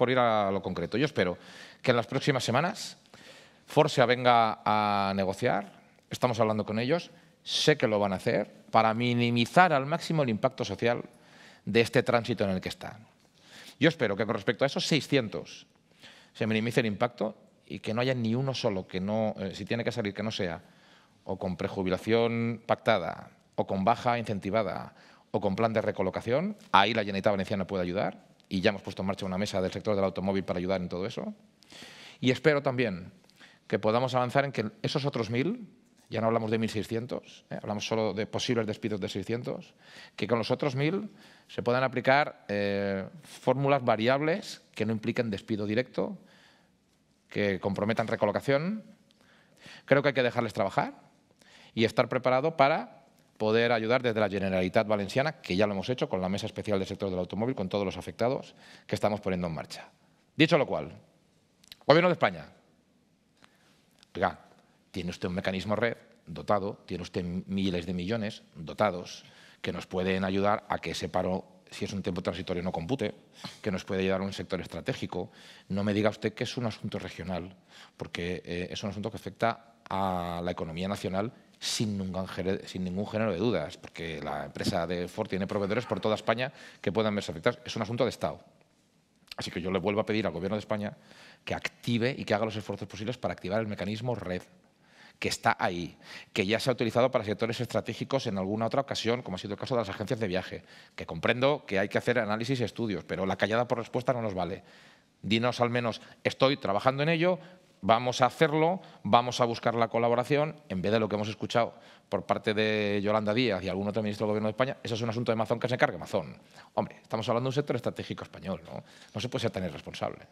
por ir a lo concreto, yo espero que en las próximas semanas Forcia venga a negociar, estamos hablando con ellos, sé que lo van a hacer para minimizar al máximo el impacto social de este tránsito en el que están. Yo espero que con respecto a esos 600 se minimice el impacto y que no haya ni uno solo que no, eh, si tiene que salir, que no sea o con prejubilación pactada, o con baja incentivada, o con plan de recolocación, ahí la Generalitat Valenciana puede ayudar, y ya hemos puesto en marcha una mesa del sector del automóvil para ayudar en todo eso. Y espero también que podamos avanzar en que esos otros mil ya no hablamos de 1.600, eh, hablamos solo de posibles despidos de 600, que con los otros mil se puedan aplicar eh, fórmulas variables que no impliquen despido directo, que comprometan recolocación. Creo que hay que dejarles trabajar y estar preparado para poder ayudar desde la Generalitat Valenciana, que ya lo hemos hecho con la Mesa Especial del Sector del Automóvil, con todos los afectados que estamos poniendo en marcha. Dicho lo cual, Gobierno de España, tiene usted un mecanismo red dotado, tiene usted miles de millones dotados que nos pueden ayudar a que ese paro, si es un tiempo transitorio, no compute, que nos puede ayudar a un sector estratégico. No me diga usted que es un asunto regional, porque eh, es un asunto que afecta a la economía nacional sin ningún, género de dudas, porque la empresa de Ford tiene proveedores por toda España que puedan verse afectados. Es un asunto de Estado. Así que yo le vuelvo a pedir al Gobierno de España que active y que haga los esfuerzos posibles para activar el mecanismo red que está ahí, que ya se ha utilizado para sectores estratégicos en alguna otra ocasión, como ha sido el caso de las agencias de viaje, que comprendo que hay que hacer análisis y estudios, pero la callada por respuesta no nos vale. Dinos al menos, estoy trabajando en ello, vamos a hacerlo, vamos a buscar la colaboración, en vez de lo que hemos escuchado por parte de Yolanda Díaz y algún otro ministro del Gobierno de España, eso es un asunto de Mazón que se encargue Mazón. Hombre, estamos hablando de un sector estratégico español, ¿no? No se puede ser tan irresponsable.